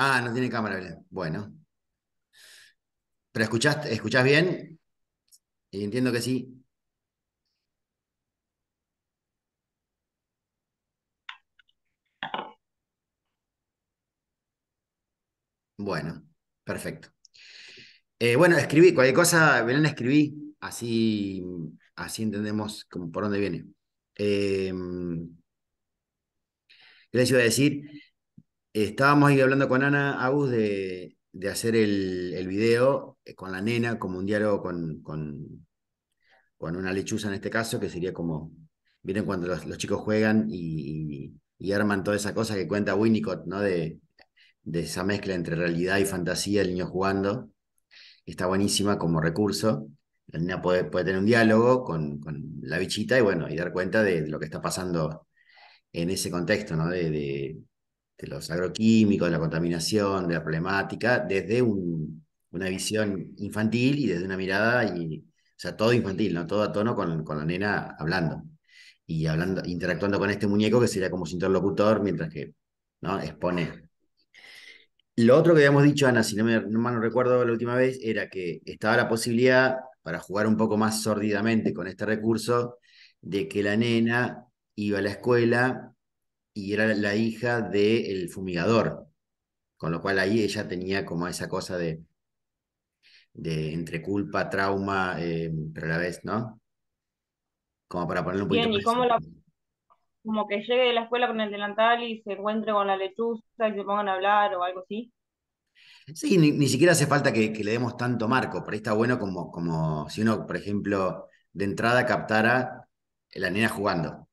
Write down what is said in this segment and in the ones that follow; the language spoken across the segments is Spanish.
Ah, no tiene cámara, Belén. Bueno. ¿Pero escuchaste, escuchás bien? Y entiendo que sí. Bueno, perfecto. Eh, bueno, escribí, cualquier cosa, Belén, escribí, así, así entendemos como por dónde viene. Eh, ¿Qué les iba a decir? Estábamos ahí hablando con Ana Agus de, hacer el, el, video eh, con la nena, como un diálogo con, con, una lechuza en este caso, que sería como, miren cuando los, chicos juegan y, arman toda esa cosa que cuenta Winnicott, ¿no? De, esa mezcla entre realidad y fantasía, el niño jugando. Está buenísima como recurso. La nena puede, tener un diálogo con, la bichita y bueno, y dar cuenta de, lo que está pasando en ese contexto, ¿no? de de este, los agroquímicos, de la contaminación, de la problemática, desde una visión infantil y desde una mirada, y, o sea, todo infantil, ¿no? todo a tono con, la nena hablando y hablando, interactuando con este muñeco que sería como su interlocutor mientras que ¿no? expone. Lo otro que habíamos dicho, Ana, si no, me, no mal no recuerdo la última vez, era que estaba la posibilidad, para jugar un poco más sordidamente con este recurso, de que la nena iba a la escuela y era la hija del fumigador, con lo cual ahí ella tenía como esa cosa de, entre culpa, trauma, eh, pero a la vez, ¿no? Como para ponerle un poquito Bien, y cómo la, como que llegue de la escuela con el delantal y se encuentre con la lechuza y se pongan a hablar o algo así. Sí, ni, siquiera hace falta que, le demos tanto marco, pero ahí está bueno como, como si uno, por ejemplo, de entrada captara la nena jugando.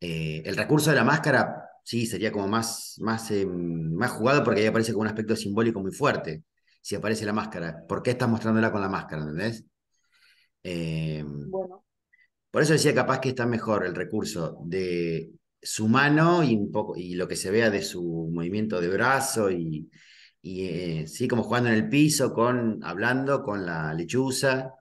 Eh, el recurso de la máscara, sí, sería como más, más, em, más jugado porque ahí aparece como un aspecto simbólico muy fuerte. Si aparece la máscara, ¿por qué estás mostrándola con la máscara? Eh, por eso decía capaz que está mejor el recurso de su mano y, un poco, y lo que se vea de su movimiento de brazo y, eh, sí, como jugando en el piso, con, hablando con la lechuza,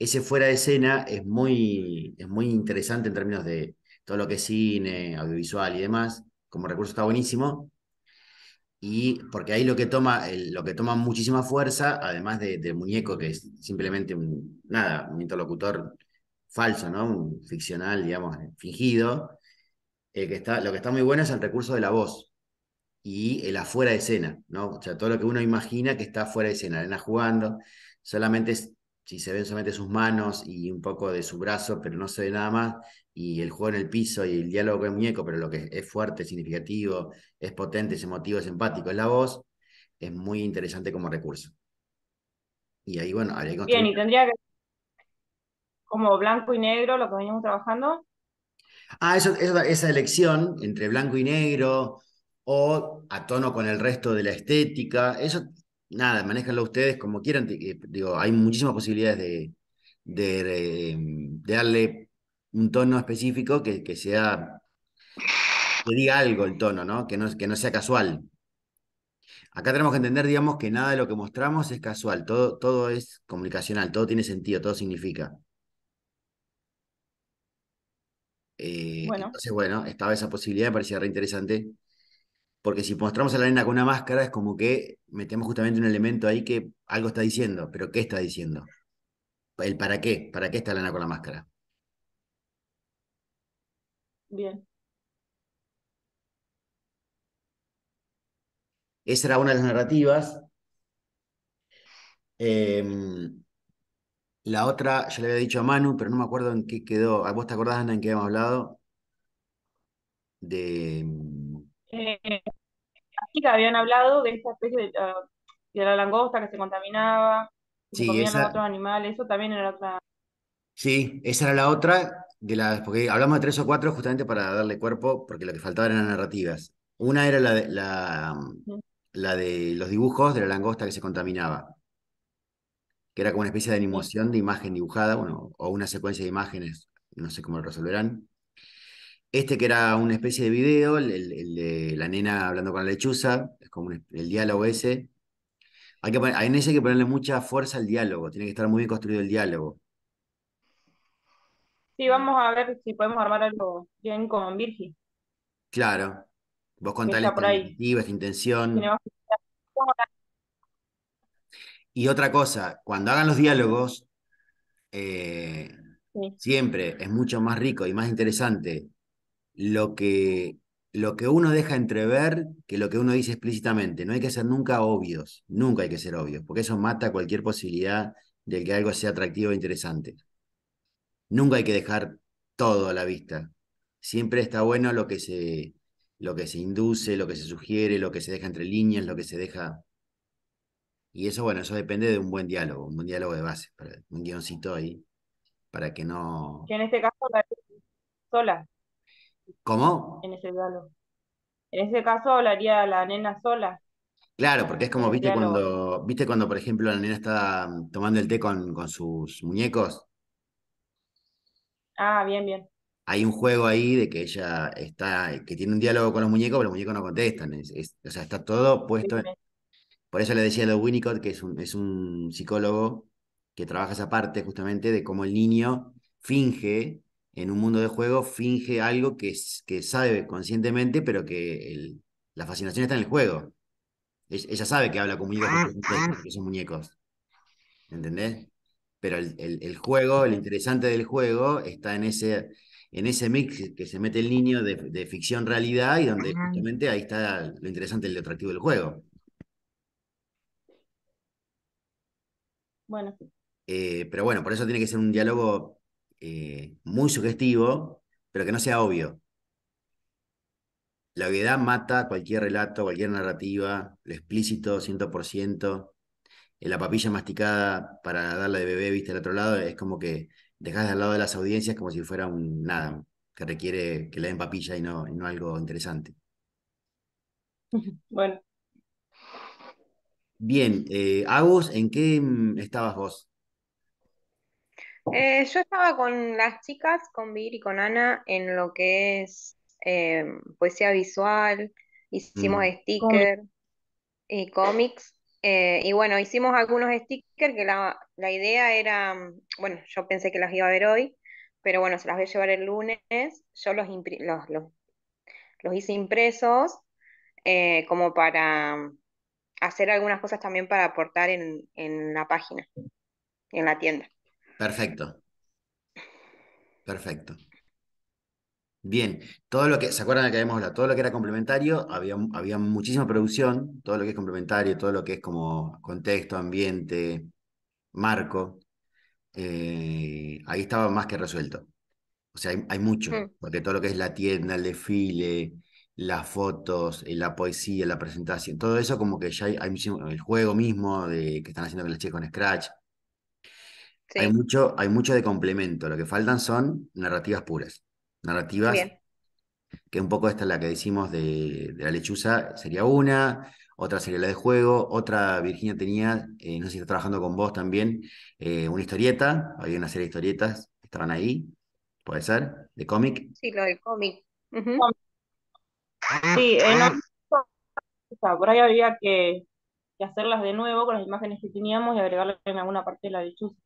ese fuera de escena es muy, es muy interesante en términos de todo lo que es cine, audiovisual y demás. Como recurso está buenísimo. Y porque ahí lo que toma, lo que toma muchísima fuerza, además del de muñeco, que es simplemente un, nada, un interlocutor falso, ¿no? Un ficcional, digamos, fingido. Eh, lo que está muy bueno es el recurso de la voz y el afuera de escena, ¿no? O sea, todo lo que uno imagina que está fuera de escena, arena jugando, solamente es si se ven solamente sus manos y un poco de su brazo, pero no se ve nada más, y el juego en el piso y el diálogo con el muñeco, pero lo que es fuerte, significativo, es potente, es emotivo, es empático, es la voz, es muy interesante como recurso. Y ahí, bueno, habría que Bien, y tendría que... Como blanco y negro, lo que venimos trabajando. Ah, esa elección entre blanco y negro o a tono con el resto de la estética, eso nada, manejenlo ustedes como quieran. Eh, digo, hay muchísimas posibilidades de, de, darle un tono específico que, que, sea. que diga algo el tono, ¿no? Que, ¿no? que no sea casual. Acá tenemos que entender, digamos, que nada de lo que mostramos es casual, todo, todo es comunicacional, todo tiene sentido, todo significa. Eh, bueno. Entonces, bueno, estaba esa posibilidad, me parecía re interesante porque si mostramos a la nena con una máscara es como que metemos justamente un elemento ahí que algo está diciendo, pero ¿qué está diciendo? El para qué, para qué está la nena con la máscara. Bien. Esa era una de las narrativas. Em, la otra, ya le había dicho a Manu, pero no me acuerdo en qué quedó. ¿Vos te acordás, Ana, en qué habíamos hablado? De em, eh, que habían hablado de esta especie de, ah, la langosta que se contaminaba, que sí, comían otros animales, eso también era otra. Sí, esa era la otra, de las, porque hablamos de tres o cuatro justamente para darle cuerpo, porque lo que faltaba eran narrativas. Una era la de, la, la de los dibujos de la langosta que se contaminaba, que era como una especie de animación de imagen dibujada, bueno, o una secuencia de imágenes, no sé cómo lo resolverán. Este que era una especie de video, el, de la nena hablando con la lechuza, es como el diálogo ese. Hay que en ese que ponerle mucha fuerza al diálogo, tiene que estar muy bien construido el diálogo. Sí, vamos a ver si podemos armar algo bien con Virgi. Claro, vos por esta esta intención. Y otra cosa, cuando hagan los diálogos, eh, siempre es mucho más rico y más interesante lo que, lo que uno deja entrever que lo que uno dice explícitamente. No hay que ser nunca obvios, nunca hay que ser obvios, porque eso mata cualquier posibilidad de que algo sea atractivo e interesante. Nunca hay que dejar todo a la vista. Siempre está bueno lo que se, lo que se induce, lo que se sugiere, lo que se deja entre líneas, lo que se deja... Y eso, bueno, eso depende de un buen diálogo, un buen diálogo de base, un guioncito ahí, para que no... Que en este caso sola. ¿Cómo? En ese diálogo. En ese caso hablaría la nena sola. Claro, porque es como, viste cuando, viste cuando, por ejemplo, la nena está tomando el té con, con sus muñecos. Ah, bien, bien. Hay un juego ahí de que ella está, que tiene un diálogo con los muñecos, pero los muñecos no contestan. o sea, está todo puesto. Por eso le decía a lo Winnicott, que es un, es un psicólogo que trabaja esa parte justamente de cómo el niño finge en un mundo de juego finge algo que, que sabe conscientemente, pero que la fascinación está en el juego. ella sabe que habla con muñecos ah, que son muñecos. ¿Entendés? Pero el, el, el, juego, lo interesante del juego está en ese, en ese mix que se mete el niño de, ficción realidad y donde ah. justamente ahí está lo interesante y lo atractivo del juego. Bueno. Eh, pero bueno, por eso tiene que ser un diálogo eh, muy sugestivo, pero que no sea obvio. La obviedad mata cualquier relato, cualquier narrativa, lo explícito, 100%. Eh, la papilla masticada para darle de bebé, viste, al otro lado, es como que dejas al lado de las audiencias como si fuera un nada, que requiere que le den papilla y no, no algo interesante. Bueno. Bien, eh, Agus, ¿en qué mm, estabas vos? Eh, yo estaba con las chicas, con Vir y con Ana, en lo que es eh, poesía visual, hicimos mm. stickers y cómics. Eh, y bueno, hicimos algunos stickers que la, idea era, bueno, yo pensé que las iba a ver hoy, pero bueno, se las voy a llevar el lunes. Yo los, los, hice impresos como para mm, hacer algunas cosas también para aportar en, en la página, en la tienda. Perfecto. Perfecto. Bien, todo lo que, ¿se acuerdan de que habíamos hablado? Todo lo que era complementario, había, había muchísima producción, todo lo que es complementario, todo lo que es como contexto, ambiente, marco, eh, ahí estaba más que resuelto. O sea, hay, mucho, mm. porque todo lo que es la tienda, el desfile, las fotos, eh, la poesía, la presentación, todo eso como que ya hay, hay el juego mismo de que están haciendo que las chicas con Scratch, hay mucho, hay mucho de complemento. Lo que faltan son narrativas puras. Narrativas que un poco esta es la que decimos de, la lechuza, sería una, otra sería la de juego, otra Virginia tenía, eh, no sé si está trabajando con vos también, eh, una historieta, había una serie de historietas que estaban ahí, puede ser, de cómic. Sí, lo de cómic. Sí, eh, ah. por ahí habría que, que hacerlas de nuevo con las imágenes que teníamos y agregarlas en alguna parte de la lechuza.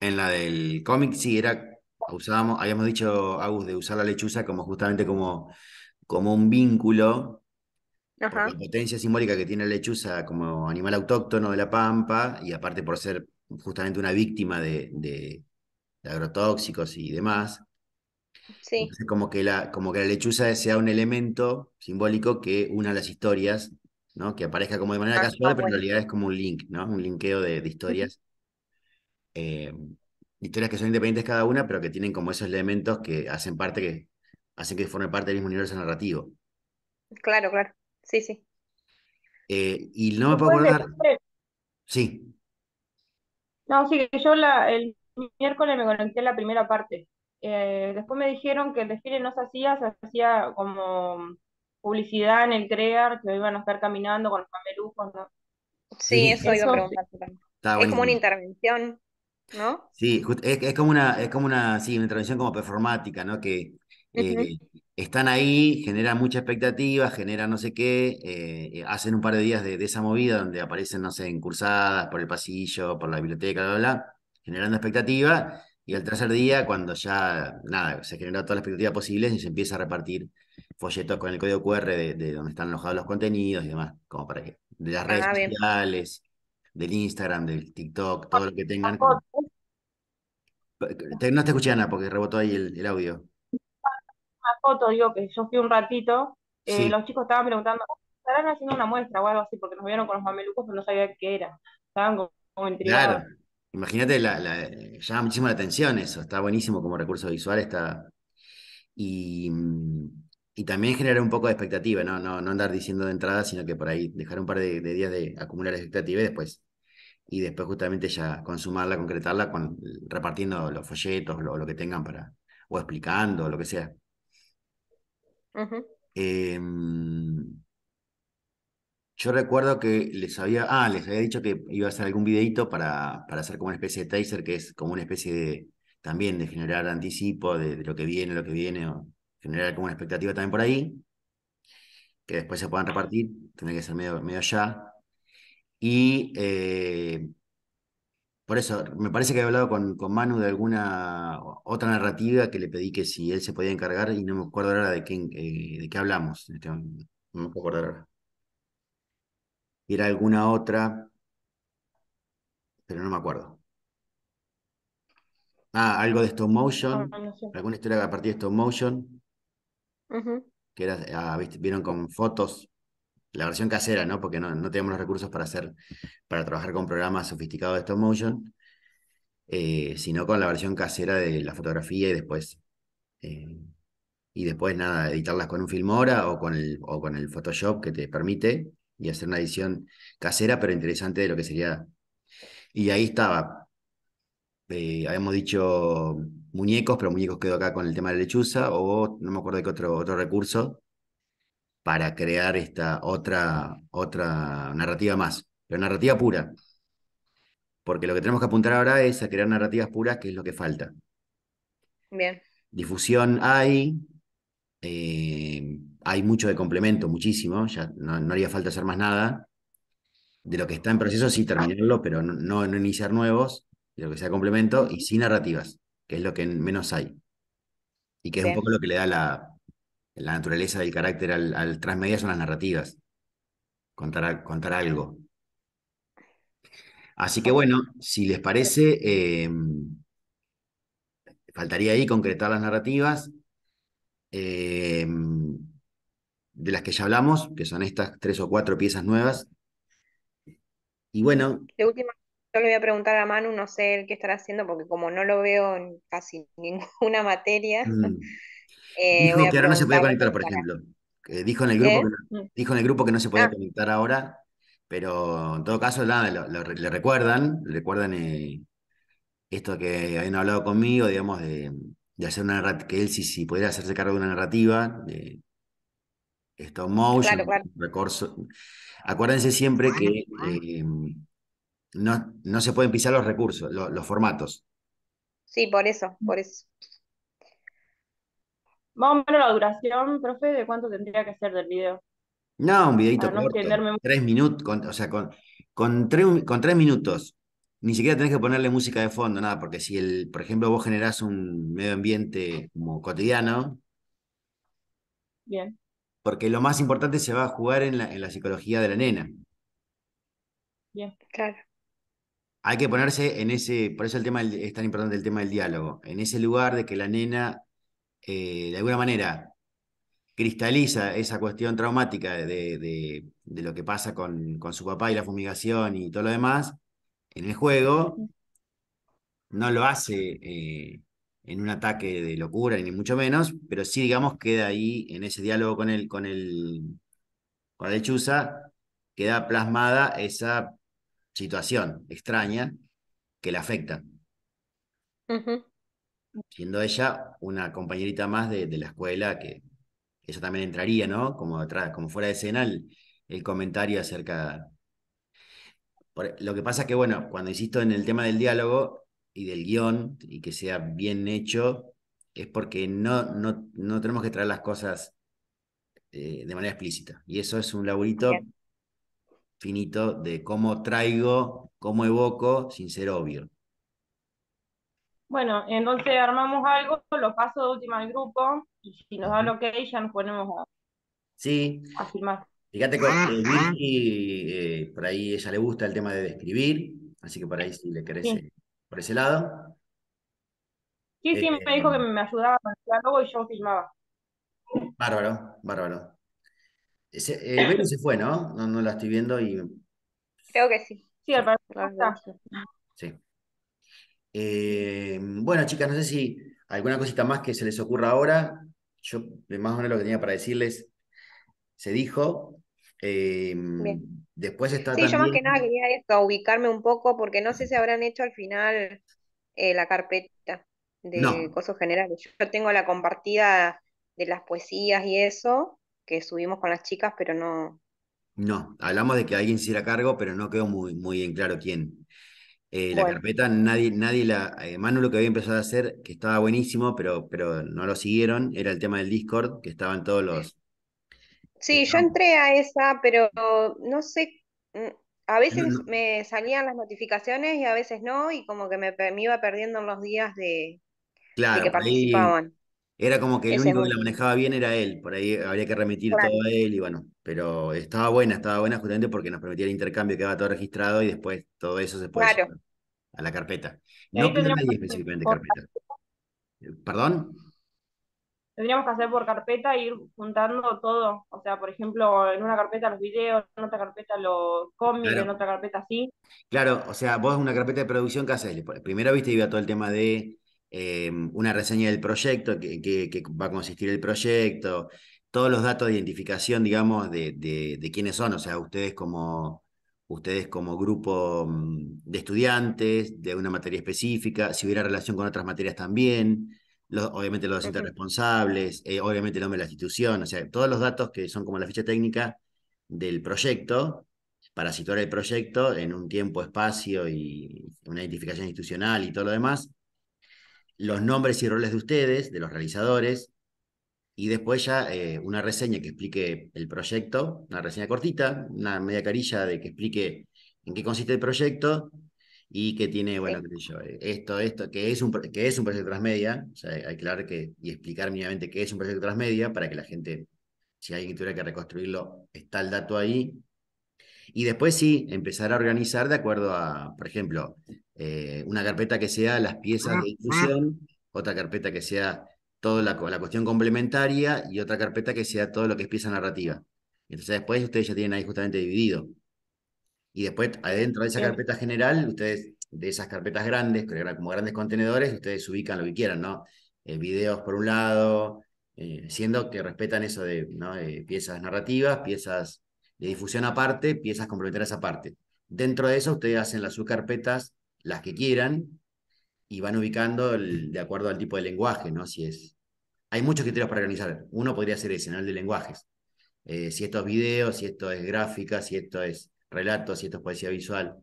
En la del cómic sí era, usábamos, habíamos dicho, Agus, de usar la lechuza como justamente como, como un vínculo. La potencia simbólica que tiene la lechuza como animal autóctono de la pampa, y aparte por ser justamente una víctima de, de, agrotóxicos y demás. Sí. como, que la, como que la lechuza sea un elemento simbólico que una las historias, ¿no? Que aparezca como de manera ah, casual, pero en realidad es como un link, ¿no? Un linkeo de historias eh, historias que son independientes cada una, pero que tienen como esos elementos que hacen parte que hacen que formen parte del mismo universo narrativo. Claro, claro. Sí, sí. Eh, y no me puedo acordar. Sí. No, sí, yo el miércoles me conecté a la primera parte. Eh, después me dijeron que el desfile no se hacía, se hacía como publicidad en el CREAR, que iban a estar caminando con los mamelucos, Sí, eso, Es como una intervención. ¿no? Sí, es, como una, es como una, intervención como performática, ¿no? Que eh, están ahí, generan mucha expectativa, generan no sé qué, eh, eh, hacen un par de días de, de, esa movida donde aparecen, no sé, cursadas por el pasillo, por la biblioteca, bla, bla, generando expectativa, y al tercer día, cuando ya, nada, se genera toda la expectativa posible, y se empieza a repartir folletos con el código QR de, donde están alojados los contenidos y demás, como para que, de las ah, redes sociales del Instagram, del TikTok, todo lo que tengan. No te escuché, nada porque rebotó ahí el, audio. Una foto, digo, que yo fui un ratito, eh, los chicos estaban preguntando, ¿estarán haciendo una muestra o algo así? Porque nos vieron con los mamelucos, pero no sabía qué era. Estaban como, intrigados. Claro, imagínate, la, llama muchísimo la atención eso, está buenísimo como recurso visual, está... Y, y también generar un poco de expectativa, ¿no? No, no andar diciendo de entrada, sino que por ahí dejar un par de, de días de acumular expectativa y después y después justamente ya consumarla, concretarla, con, repartiendo los folletos, o lo que tengan para, o explicando, lo que sea. Em, yo recuerdo que les había, ah, les había dicho que iba a hacer algún videito para, para hacer como una especie de taser, que es como una especie de, también de generar anticipo de, lo que viene, lo que viene, o generar como una expectativa también por ahí, que después se puedan repartir, tendría que ser medio, medio allá. Y eh, por eso, me parece que he hablado con, con, Manu de alguna otra narrativa que le pedí que si él se podía encargar y no me acuerdo ahora de qué, eh, de qué hablamos. Este no me acuerdo ahora. Era alguna otra, pero no me acuerdo. Ah, algo de stop motion, ah, alguna historia a partir de stop motion, que era, ah, vieron con fotos la versión casera, ¿no? Porque no, tenemos los recursos para hacer, para trabajar con programas sofisticados de stop motion, eh, sino con la versión casera de la fotografía y después, eh, y después nada, editarlas con un Filmora o con el, o con el Photoshop que te permite y hacer una edición casera, pero interesante de lo que sería. Y ahí estaba. Eh, habíamos dicho muñecos, pero muñecos quedó acá con el tema de la lechuza, o no me acuerdo de qué otro, otro recurso para crear esta otra, otra narrativa más, pero narrativa pura. Porque lo que tenemos que apuntar ahora es a crear narrativas puras, que es lo que falta. Bien. Difusión hay, eh, hay mucho de complemento, muchísimo, ya no, haría falta hacer más nada. De lo que está en proceso, sí terminarlo, pero no, no, iniciar nuevos, de lo que sea complemento, y sin narrativas, que es lo que menos hay. Y que es un poco lo que le da la, la naturaleza del carácter al, transmedia son las narrativas, contar, contar algo. Así que bueno, si les parece, em, faltaría ahí concretar las narrativas em, de las que ya hablamos, que son estas tres o cuatro piezas nuevas. Y bueno. De última, yo le voy a preguntar a Manu, no sé qué estará haciendo, porque como no lo veo en casi ninguna materia, mm. Eh, dijo que ahora no se podía conectar, por ejemplo. dijo, en el grupo que mm. dijo en el grupo que no se podía ah. conectar ahora, pero en todo caso nada, le recuerdan, recuerdan eh, esto que habían hablado conmigo, digamos, de, hacer una que él si, si pudiera hacerse cargo de una narrativa, de estos motion, Acuérdense siempre que em, no, no, se pueden pisar los recursos, los formatos. Sí, por eso, por eso. Más o menos la duración, profe, ¿de cuánto tendría que ser del video? No, un videito tres minutos, o sea, con, con, tres, con tres minutos, ni siquiera tenés que ponerle música de fondo, nada, porque si, el, por ejemplo, vos generás un medio ambiente como cotidiano, Bien. Porque lo más importante se va a jugar en la, en la psicología de la nena. Bien, claro. Hay que ponerse en ese, por eso el tema es tan importante el tema del diálogo, en ese lugar de que la nena eh, de alguna manera cristaliza esa cuestión traumática de, lo que pasa con, con, su papá y la fumigación y todo lo demás en el juego, no lo hace eh, en un ataque de locura, ni mucho menos, pero sí, digamos, queda ahí en ese diálogo con el, con la lechuza, queda plasmada esa situación extraña que le afecta siendo ella una compañerita más de, la escuela, que eso también entraría, ¿no? Como, como fuera de escena el, comentario acerca... lo que pasa es que, bueno, cuando insisto en el tema del diálogo y del guión y que sea bien hecho, es porque no, tenemos que traer las cosas eh, de manera explícita. Y eso es un laburito finito de cómo traigo, cómo evoco, sin ser obvio. Bueno, entonces armamos algo, lo paso de última al grupo y si nos da lo que ya nos ponemos a, sí. Fíjate que ah, ah. Eh, por ahí ella le gusta el tema de describir, así que por ahí si le querés eh, por ese lado. Sí, sí, me dijo que eh, me ayudaba con el diálogo y yo filmaba. Bárbaro, bárbaro. El Vero se fue, ¿no? ¿no? ¿no? la estoy viendo y. Creo que sí. Sí, al parecer. Sí. Eh, bueno, chicas, no sé si alguna cosita más que se les ocurra ahora. Yo más o menos lo que tenía para decirles se dijo. Em, después está. Sí, yo más que nada quería esto, ubicarme un poco, porque no sé si habrán hecho al final eh, la carpeta de cosas generales. Yo tengo la compartida de las poesías y eso, que subimos con las chicas, pero no. No, hablamos de que alguien se hiciera cargo, pero no quedó muy, muy bien claro quién, eh, la carpeta, nadie, nadie la. Eh, Manu lo que había empezado a hacer, que estaba buenísimo, pero, pero no lo siguieron, era el tema del Discord, que estaban todos los. Sí, yo ah. entré a esa, pero no sé. Mm, a veces me salían las notificaciones y a veces no, y como que me, me iba perdiendo en los días de, que participaban. Era como que el único que la manejaba bien era él, por ahí habría que remitir todo a él y bueno, pero estaba buena, estaba buena justamente porque nos permitía el intercambio, que quedaba todo registrado y después todo eso se puede a la carpeta. No no nadie específicamente carpeta. ¿Perdón? Tendríamos que hacer por carpeta e ir juntando todo, o sea, por ejemplo, en una carpeta los videos, en otra carpeta los cómics, en otra carpeta así. Claro, o sea, vos una carpeta de producción qué haces, primero viste iba todo el tema de eh, una reseña del proyecto, que, va a consistir el proyecto, todos los datos de identificación, digamos, de, quiénes son, o sea, ustedes como, ustedes como grupo mm, de estudiantes de una materia específica, si hubiera relación con otras materias también, obviamente los docentes responsables, eh, obviamente el nombre de la institución, o sea, todos los datos que son como la ficha técnica del proyecto, para situar el proyecto en un tiempo, espacio y una identificación institucional y todo lo demás, los nombres y roles de ustedes, de los realizadores, y después ya eh, una reseña que explique el proyecto, una reseña cortita, una media carilla de que explique en qué consiste el proyecto y que tiene, bueno, qué eh, esto, esto, que es un, que es un proyecto transmedia, o sea, aclarar que, y explicar mínimamente qué es un proyecto transmedia para que la gente, si alguien tuviera que reconstruirlo, está el dato ahí y después sí, empezar a organizar de acuerdo a, por ejemplo, eh, una carpeta que sea las piezas ah, de ah. inclusión, otra carpeta que sea toda la, cuestión complementaria y otra carpeta que sea todo lo que es pieza narrativa. Entonces después ustedes ya tienen ahí justamente dividido. Y después adentro de esa carpeta general, ustedes de esas carpetas grandes, como grandes contenedores, ustedes ubican lo que quieran, ¿no? Eh, videos por un lado, eh, siendo que respetan eso de ¿no? piezas narrativas, piezas de difusión aparte, piezas complementarias aparte. Dentro de eso, ustedes hacen las subcarpetas, las que quieran, y van ubicando de acuerdo al tipo de lenguaje, ¿no? Si es. Hay muchos criterios para organizar. Uno podría ser ese, de lenguajes. Eh, si esto es video, si esto es gráfica, si esto es relato, si esto es poesía visual.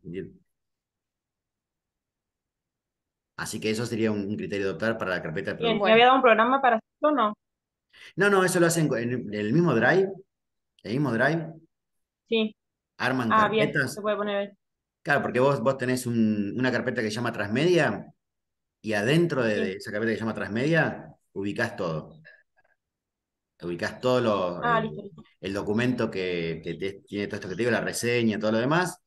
Así que eso sería un, criterio de optar para la carpeta. había dado un programa para esto o no? No, no, eso lo hacen en el mismo Drive, el mismo Drive, Sí. Arman ah, se puede poner Claro, porque vos, vos tenés una carpeta que se llama Transmedia y adentro de, esa carpeta que se llama Transmedia ubicás todo. Ubicás todo ah, el, documento que, tiene todo esto que te digo, la reseña, todo lo demás.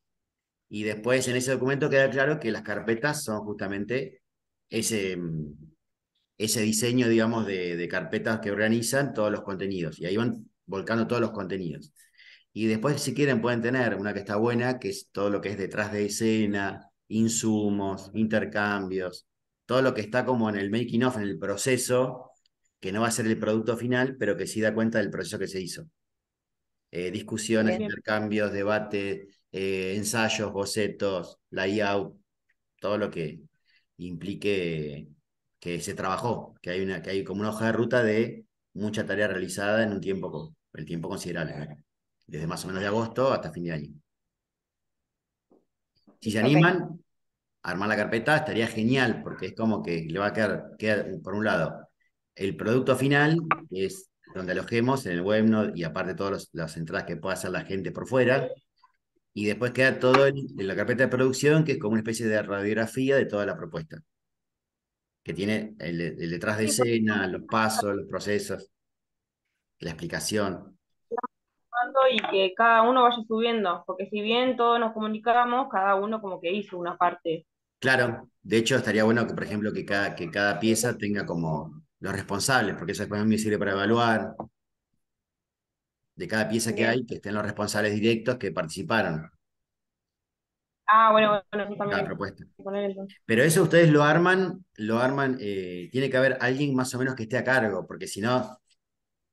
Y después en ese documento queda claro que las carpetas son justamente ese, ese diseño, digamos, de, de carpetas que organizan todos los contenidos. Y ahí van volcando todos los contenidos. Y después, si quieren, pueden tener una que está buena, que es todo lo que es detrás de escena, insumos, intercambios, todo lo que está como en el making of, en el proceso, que no va a ser el producto final, pero que sí da cuenta del proceso que se hizo. Eh, discusiones, intercambios, debate, eh, ensayos, bocetos, layout, todo lo que implique que se trabajó, que hay, una, que hay como una hoja de ruta de mucha tarea realizada en un tiempo, el tiempo considerable desde más o menos de agosto hasta fin de año. Si se animan, a armar la carpeta estaría genial, porque es como que le va a quedar, por un lado, el producto final, que es donde alojemos en el web, y aparte todas las entradas que pueda hacer la gente por fuera, y después queda todo en, la carpeta de producción, que es como una especie de radiografía de toda la propuesta, que tiene el detrás de escena, los pasos, los procesos, la explicación y que cada uno vaya subiendo, porque si bien todos nos comunicamos, cada uno como que hizo una parte. Claro, de hecho estaría bueno que, por ejemplo, que cada, que cada pieza tenga como los responsables, porque eso después me sirve para evaluar de cada pieza que hay, que estén los responsables directos que participaron. Ah, bueno, bueno, también. propuesta. Pero eso ustedes lo arman, lo arman, eh, tiene que haber alguien más o menos que esté a cargo, porque si no,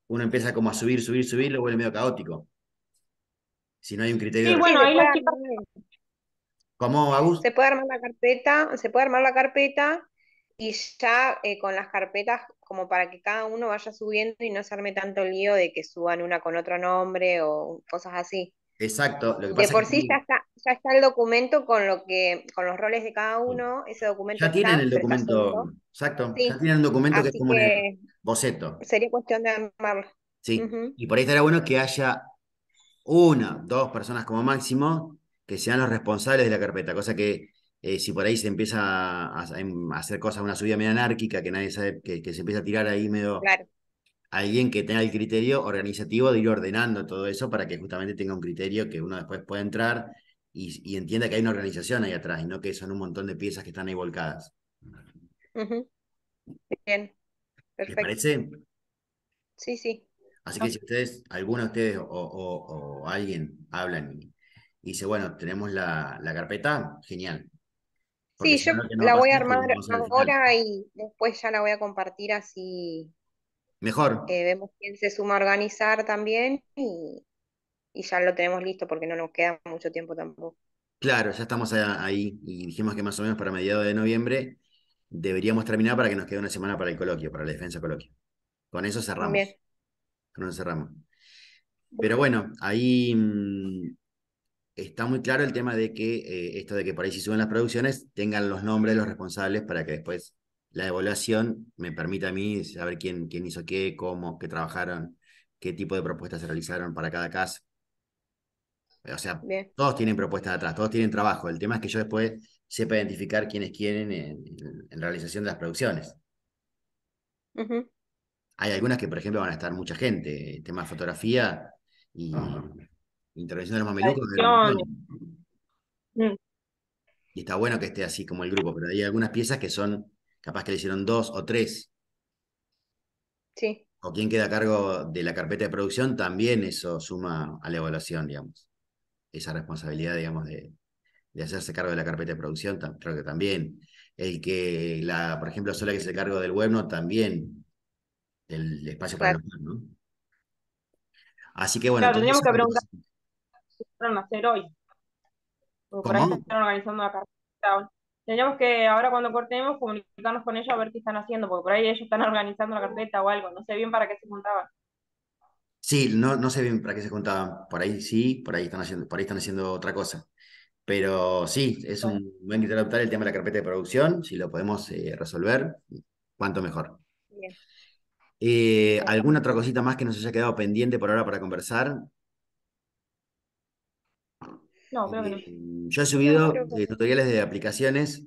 uno empieza como a subir, subir, subir, lo vuelve medio caótico. Si no hay un criterio. Sí, de... bueno, ahí la ¿Cómo, Agus? Se puede armar la carpeta, se puede armar la carpeta y ya eh, con las carpetas como para que cada uno vaya subiendo y no se arme tanto lío de que suban una con otro nombre o cosas así. Exacto. Lo que pasa de por sí ya está, ya está el documento con lo que, con los roles de cada uno, ese documento. Ya tienen el documento, exacto, ya tienen un documento que es como un boceto. Sería cuestión de armarlo. Sí, y por ahí estaría bueno que haya una, dos personas como máximo que sean los responsables de la carpeta, cosa que eh, si por ahí se empieza a, em, hacer cosas, una subida medio anárquica, que nadie sabe, que, se empieza a tirar ahí medio... Claro alguien que tenga el criterio organizativo de ir ordenando todo eso para que justamente tenga un criterio que uno después pueda entrar y, entienda que hay una organización ahí atrás y no que son un montón de piezas que están ahí volcadas. Bien. Perfecto. parece? Sí, sí. Así que si ustedes, alguno de ustedes o, alguien hablan y, dice, bueno, tenemos la, carpeta, genial. sí, yo la voy a armar ahora y después ya la voy a compartir así. Mejor. Eh, vemos quién se suma a organizar también y, y ya lo tenemos listo porque no nos queda mucho tiempo tampoco. Claro, ya estamos ahí y dijimos que más o menos para mediados de noviembre deberíamos terminar para que nos quede una semana para el coloquio, para la defensa coloquio. Con eso cerramos. Con eso cerramos. Pero bueno, ahí mm, está muy claro el tema de que eh, esto de que para ahí si suben las producciones tengan los nombres de los responsables para que después la evaluación me permita a mí saber quién, quién hizo qué, cómo, qué trabajaron, qué tipo de propuestas se realizaron para cada caso. Eh, o sea, todos tienen propuestas atrás, todos tienen trabajo. El tema es que yo después sepa identificar quiénes quieren en, realización de las producciones. Hay algunas que, por ejemplo, van a estar mucha gente. El tema de fotografía y intervención de los mamelucos. Mm. y está bueno que esté así como el grupo, pero hay algunas piezas que son capaz que le hicieron dos o tres. Sí. O quien queda a cargo de la carpeta de producción, también eso suma a la evaluación, digamos esa responsabilidad, digamos, de, hacerse cargo de la carpeta de producción, creo que también. El que, la, por ejemplo, Sola que se cargo del no, también. El espacio para web, ¿no? Así que bueno. tenemos que preguntar qué van a hacer hoy. por ahí están organizando la carpeta. Tendríamos que, ahora cuando cortemos, comunicarnos con ellos a ver qué están haciendo, porque por ahí ellos están organizando la carpeta o algo. No sé bien para qué se juntaban. Sí, no, sé bien para qué se juntaban. Por ahí sí, por ahí están haciendo, por están haciendo otra cosa. Pero sí, es un buen criterio adoptar el tema de la carpeta de producción. Si lo podemos eh, resolver, cuanto mejor. Eh, ¿Alguna otra cosita más que nos haya quedado pendiente por ahora para conversar? No, creo que no. Eh, yo he subido tutoriales de aplicaciones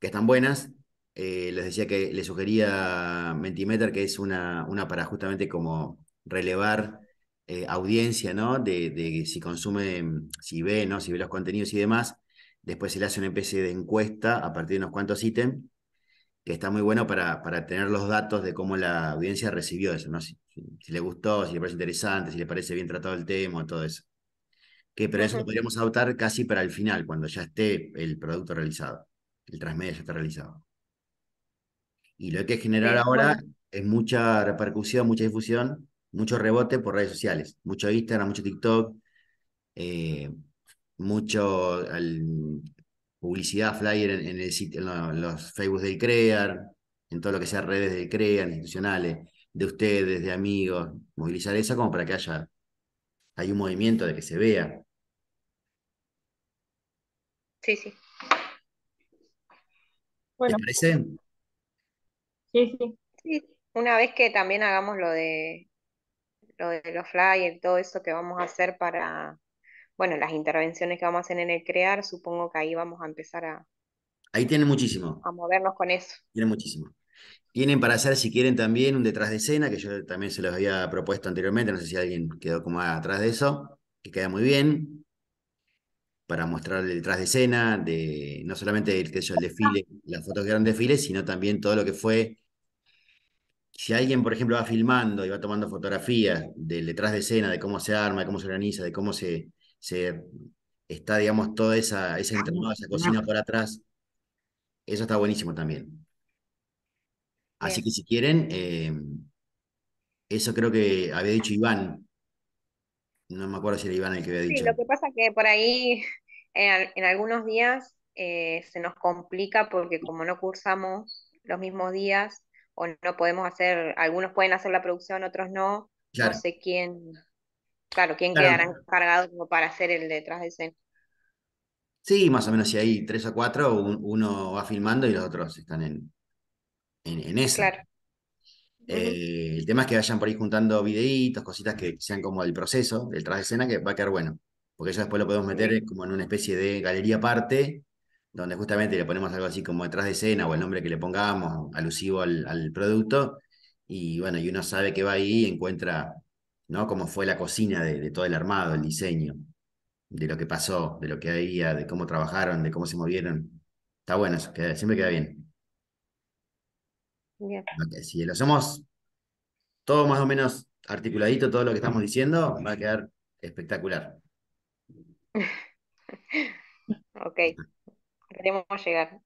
que están buenas. les decía que les sugería Mentimeter, que es una, una para justamente como relevar eh, audiencia, ¿no? De, si consume, mm, si ve, ¿no? Si ve los contenidos y demás. Después se le hace una especie de encuesta a partir de unos cuantos ítems, que está muy bueno para, para tener los datos de cómo la audiencia recibió eso, ¿no? Si, le gustó, si le parece interesante, si le parece bien tratado el tema, todo eso. Que, pero eso lo podríamos adoptar casi para el final, cuando ya esté el producto realizado, el transmedia ya está realizado. Y lo que hay que generar ahora es mucha repercusión, mucha difusión mucho rebote por redes sociales, mucho Instagram, mucho TikTok, eh, mucho publicidad flyer en, los Facebook del CREAR, en todo lo que sea redes del CREAR, institucionales, de ustedes, de amigos, movilizar esa como para que haya hay un movimiento de que se vea. Sí, sí. Bueno. sí. Sí, una vez que también hagamos lo de lo de los flyers, todo eso que vamos a hacer para, bueno, las intervenciones que vamos a hacer en el crear, supongo que ahí vamos a empezar a... Ahí tienen muchísimo. A movernos con eso. Tienen muchísimo. Tienen para hacer, si quieren, también un detrás de escena, que yo también se los había propuesto anteriormente, no sé si alguien quedó como ah, atrás de eso, que queda muy bien, para mostrar el detrás de escena, de, no solamente el, que el desfile, las fotos que eran desfiles, sino también todo lo que fue si alguien, por ejemplo, va filmando y va tomando fotografías de detrás de escena, de cómo se arma, de cómo se organiza, de cómo se, se está, digamos, toda esa, esa ah, esa cocina por atrás, eso está buenísimo también. Así que si quieren, em, eso creo que había dicho Iván. No me acuerdo si era Iván el que había dicho. Sí, lo que pasa es que por ahí en, algunos días eh, se nos complica porque como no cursamos los mismos días, o no podemos hacer, algunos pueden hacer la producción, otros no. No sé quién, claro, quién quedará encargado como para hacer el detrás de escena. Sí, más o menos si hay tres o cuatro, uno va filmando y los otros están en, en, en eso. Eh, el tema es que vayan por ahí juntando videitos, cositas que sean como el proceso, tras de escena, que va a quedar bueno. Porque eso después lo podemos meter como en una especie de galería aparte, donde justamente le ponemos algo así como detrás de escena o el nombre que le pongamos, alusivo al, producto, y bueno, y uno sabe que va ahí y encuentra, ¿no? Cómo fue la cocina de, todo el armado, el diseño, de lo que pasó, de lo que había, de cómo trabajaron, de cómo se movieron. Está bueno eso, siempre queda bien. si lo hacemos todo más o menos articuladito, todo lo que estamos diciendo, va a quedar espectacular. ok queremos llegar.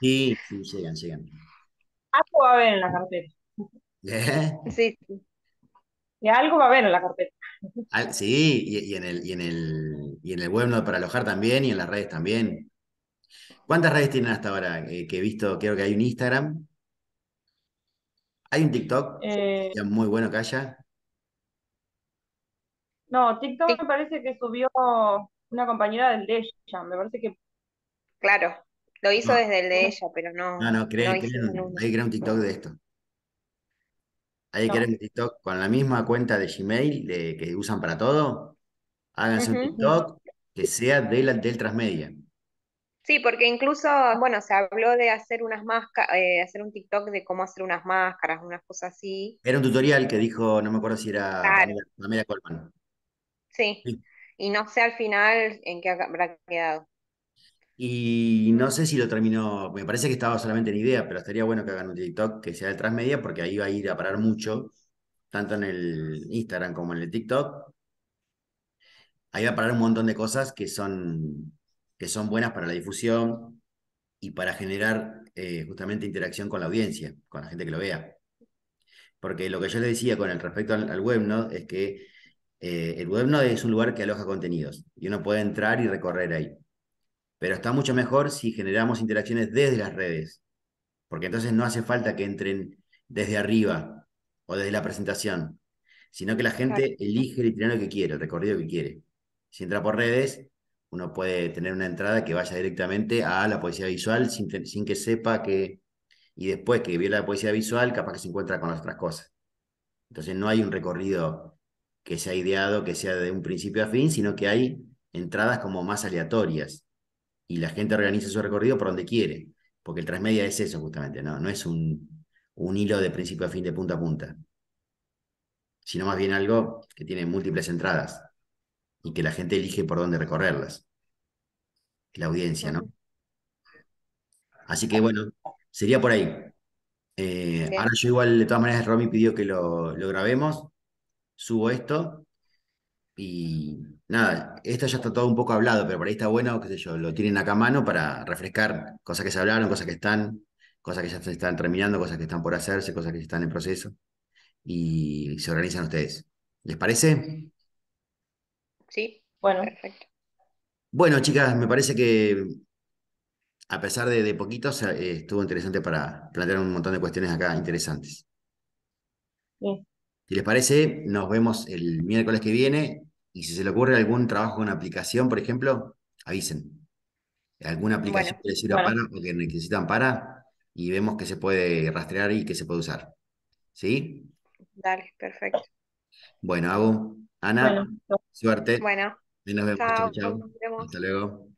Sí, sí, llegan, llegan. Ah, algo va a haber en la carpeta. ¿Eh? Sí, sí. Y algo va a haber en la carpeta. sí, y, en el, y, en el, y en el web para alojar también y en las redes también. ¿Cuántas redes tienen hasta ahora? Eh, que he visto, creo que hay un Instagram. Hay un TikTok. Eh... muy bueno que haya. No, TikTok me parece que subió una compañera del de Me parece que Claro, lo hizo desde el de ella, pero no. No, no, creen, que un, un TikTok de esto. Hay que crear un TikTok con la misma cuenta de Gmail que usan para todo. Háganse un TikTok que sea de del transmedia. Sí, porque incluso, bueno, se habló de hacer unas máscaras, eh, hacer un TikTok de cómo hacer unas máscaras, unas cosas así. Era un tutorial que dijo, no me acuerdo si era Colman. sí. y no sé al final en qué habrá quedado. Y no sé si lo terminó, me parece que estaba solamente en idea, pero estaría bueno que hagan un TikTok que sea de transmedia porque ahí va a ir a parar mucho, tanto en el Instagram como en el TikTok. Ahí va a parar un montón de cosas que son, que son buenas para la difusión y para generar eh, justamente interacción con la audiencia, con la gente que lo vea. Porque lo que yo les decía con el respecto al, web webnode es que eh, el no es un lugar que aloja contenidos y uno puede entrar y recorrer ahí. Pero está mucho mejor si generamos interacciones desde las redes, porque entonces no hace falta que entren desde arriba o desde la presentación, sino que la gente elige el itinerario que quiere, el recorrido que quiere. Si entra por redes, uno puede tener una entrada que vaya directamente a la poesía visual sin, que sepa que, y después que vio la poesía visual, capaz que se encuentra con otras cosas. Entonces no hay un recorrido que sea ideado, que sea de un principio a fin, sino que hay entradas como más aleatorias y la gente organiza su recorrido por donde quiere, porque el transmedia es eso justamente, no, no es un, un hilo de principio a fin de punta a punta, sino más bien algo que tiene múltiples entradas y que la gente elige por dónde recorrerlas, la audiencia, ¿no? Así que bueno, sería por ahí. Eh, ahora yo igual, de todas maneras, Romy pidió que lo, lo grabemos, subo esto y nada, esto ya está todo un poco hablado, pero por ahí está bueno, qué sé yo, lo tienen acá a mano para refrescar cosas que se hablaron, cosas que están, cosas que ya se están terminando, cosas que están por hacerse, cosas que están en proceso y se organizan ustedes. ¿Les parece? Sí, bueno, perfecto. Bueno, chicas, me parece que a pesar de, poquitos eh, estuvo interesante para plantear un montón de cuestiones acá interesantes. Si les parece, nos vemos el miércoles que viene y si se le ocurre algún trabajo en aplicación, por ejemplo, avisen. Alguna aplicación que les sirva para o necesitan para y vemos que se puede rastrear y que se puede usar. ¿Sí? Dale, perfecto. Bueno, hago Ana, suerte. Bueno, chao. Hasta luego.